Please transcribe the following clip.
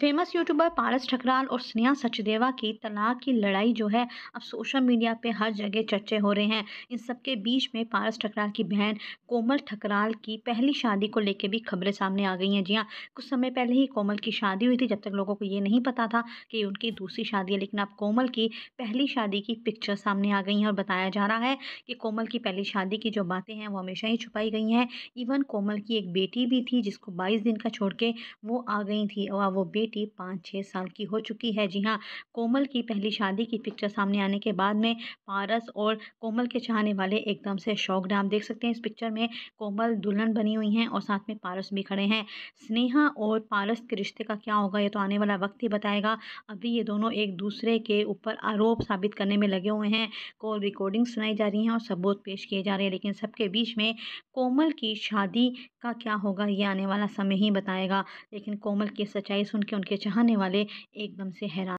famous YouTuber पारस ठकराल और स्नेहा सचदेवा की तलाक की लड़ाई जो है अब सोशल मीडिया पे हर जगह चर्चे हो रहे हैं इन सब के बीच में पारस ठकराल की बहन कोमल ठकराल की पहली शादी को लेके भी खबरें सामने आ गई हैं जी हाँ कुछ समय पहले ही कोमल की शादी हुई थी जब तक लोगों को ये नहीं पता था कि उनकी दूसरी शादी है लेकिन अब कोमल की पहली शादी की पिक्चर सामने आ गई हैं और बताया जा रहा है कि कोमल की पहली शादी की जो बातें हैं वो हमेशा ही छुपाई गई हैं इवन कोमल की एक बेटी भी थी जिसको बाईस दिन का छोड़ के वो आ गई थी और वो बेटी पाँच छः साल की हो चुकी है जी हाँ कोमल की पहली शादी की पिक्चर सामने आने के बाद में पारस और कोमल के चाहने वाले एकदम से शौक डाम देख सकते हैं इस पिक्चर में कोमल दुल्हन बनी हुई हैं और साथ में पारस भी खड़े हैं स्नेहा और पारस के रिश्ते का क्या होगा ये तो आने वाला वक्त ही बताएगा अभी ये दोनों एक दूसरे के ऊपर आरोप साबित करने में लगे हुए हैं कॉल रिकॉर्डिंग सुनाई जा रही हैं और सबूत पेश किए जा रहे हैं लेकिन सबके बीच में कोमल की शादी का क्या होगा ये आने वाला समय ही बताएगा लेकिन कोमल की सच्चाई सुनकर उनके चाहने वाले एकदम से हैरान